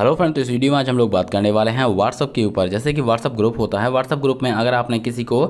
hello friend तो इस video में आज हम लोग बात करने वाले हैं व्हाट्सअप के ऊपर जैसे कि व्हाट्सअप ग्रुप होता है व्हाट्सअप ग्रुप में अगर आपने किसी को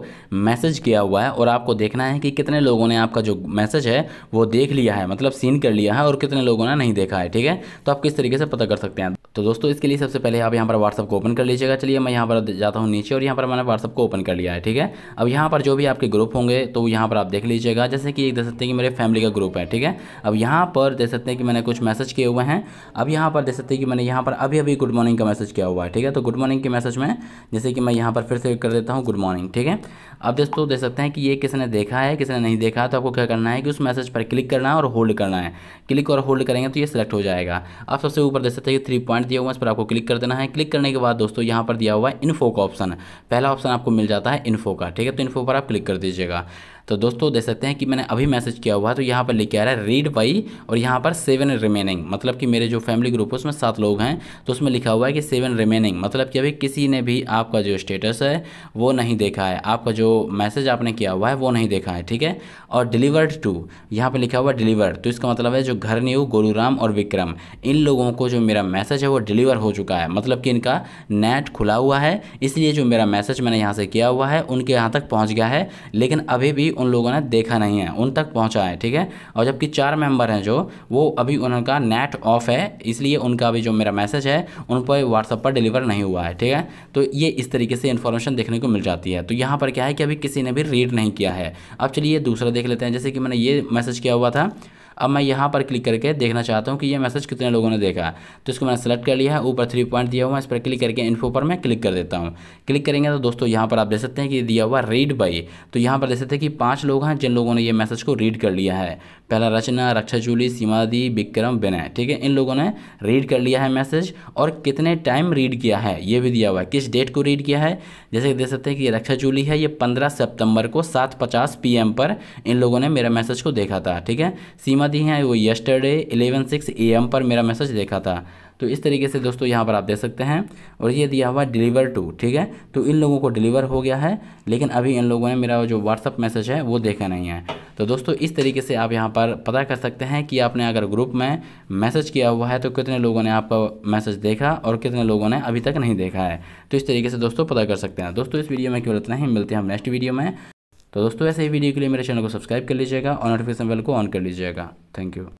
मैसेज किया हुआ है और आपको देखना है कि कितने लोगों ने आपका जो मैसेज है वो देख लिया है मतलब सीन कर लिया है और कितने लोगों ने नहीं देखा है ठीक है तो आप किस तरीके से पता कर सकते हैं तो दोस्तों इसके लिए सबसे पहले आप यहाँ पर व्हाट्सअप को ओपन कर लीजिएगा चलिए मैं यहाँ पर जाता हूँ नीचे और यहाँ पर मैंने व्हाट्सअप को ओपन कर लिया है ठीक है अब यहाँ पर जो भी आपके ग्रुप होंगे तो यहाँ पर आप देख लीजिएगा जैसे कि देख सकते हैं कि मेरे फैमिली का ग्रुप है ठीक है अब यहाँ पर देख सकते हैं कि मैंने कुछ मैसेज किए हुए हैं अब यहाँ पर देख सकते हैं कि मैंने यहाँ पर अभी अभी गुड मॉर्निंग का मैसेज किया हुआ है ठीक है तो गुड मॉर्निंग के मैसेज में जैसे कि मैं यहाँ पर फिर से कर देता हूँ गुड मॉर्निंग ठीक है अब दोस्तों देख सकते हैं कि ये किसने देखा है किसने नहीं देखा है तो आपको क्या करना है कि उस मैसेज पर क्लिक करना है और होल्ड करना है क्लिक और होल्ड करेंगे तो ये सिलेक्ट हो जाएगा आप सबसे ऊपर देख सकते हैं कि थ्री पॉइंट दिया हुआ है इस पर आपको क्लिक कर देना है क्लिक करने के बाद दोस्तों यहाँ पर दिया हुआ है इन्फो का ऑप्शन पहला ऑप्शन आपको मिल जाता है इन्फो का ठीक है तो इन्फो पर आप क्लिक कर दीजिएगा तो दोस्तों देख सकते हैं कि मैंने अभी मैसेज किया हुआ है तो यहाँ पर लेके आ रहा है रीड बाई और यहाँ पर सेवन रिमेनिंग मतलब कि मेरे जो फैमिली ग्रुप है उसमें सात लोग हैं तो उसमें लिखा हुआ है कि सेवन रिमेनिंग मतलब कि अभी किसी ने भी आपका जो स्टेटस है वो नहीं देखा है आपका जो मैसेज आपने किया हुआ है वो नहीं देखा है ठीक है और डिलीवर्ड टू यहाँ पर लिखा हुआ डिलीवर्ड तो इसका मतलब है जो घर न्यू गोलूराम और विक्रम इन लोगों को जो मेरा मैसेज है वो डिलीवर हो चुका है मतलब कि इनका नेट खुला हुआ है इसलिए जो मेरा मैसेज मैंने यहाँ से किया हुआ है उनके यहाँ तक पहुँच गया है लेकिन अभी भी उन लोगों ने देखा नहीं है उन तक पहुँचा है ठीक है और जबकि चार मेंबर हैं जो वो अभी उनका नेट ऑफ है इसलिए उनका अभी जो मेरा मैसेज है उन पर व्हाट्सअप पर डिलीवर नहीं हुआ है ठीक है तो ये इस तरीके से इन्फॉर्मेशन देखने को मिल जाती है तो यहाँ पर क्या है कि अभी किसी ने भी रीड नहीं किया है अब चलिए दूसरा देख लेते हैं जैसे कि मैंने ये मैसेज किया हुआ था अब मैं यहाँ पर क्लिक करके देखना चाहता हूँ कि ये मैसेज कितने लोगों ने देखा तो इसको मैंने सेलेक्ट कर लिया है ऊपर थ्री पॉइंट दिया हुआ है इस पर क्लिक करके इन्फो पर मैं क्लिक कर देता हूँ क्लिक करेंगे तो दोस्तों यहाँ पर आप देख सकते हैं कि दिया हुआ रीड बाई तो यहाँ पर देख सकते हैं कि पाँच लोग हैं जिन लोगों ने ये मैसेज को रीड कर लिया है पहला रचना रक्षा जूली सीमादी विक्रम बिनय ठीक है इन लोगों ने रीड कर लिया है मैसेज और कितने टाइम रीड किया है ये भी दिया हुआ है किस डेट को रीड किया है जैसे देख सकते हैं कि रक्षा जूली है ये पंद्रह सितंबर को सात पचास पी पर इन लोगों ने मेरा मैसेज को देखा था ठीक है सीमा दी हैं वो yesterday eleven six A M पर मेरा मैसेज देखा था तो इस तरीके से दोस्तों यहाँ पर आप देख सकते हैं और ये दिया हुआ डिलीवर टू ठीक है तो इन लोगों को डिलीवर हो गया है लेकिन अभी इन लोगों ने मेरा जो व्हाट्सअप मैसेज है वो देखा नहीं है तो दोस्तों इस तरीके से आप यहाँ पर पता कर सकते हैं कि आपने अगर ग्रुप में मैसेज किया हुआ है तो कितने लोगों ने आपका मैसेज देखा और कितने लोगों ने अभी तक नहीं देखा है तो इस तरीके से दोस्तों पता कर सकते हैं दोस्तों इस वीडियो में केवल इतना ही मिलते हैं हम नेक्स्ट वीडियो में तो दोस्तों ऐसे ही वीडियो के लिए मेरे चैनल को सब्सक्राइब कर लीजिएगा और नोटिफिकेशन बेल को ऑन कर लीजिएगा थैंक यू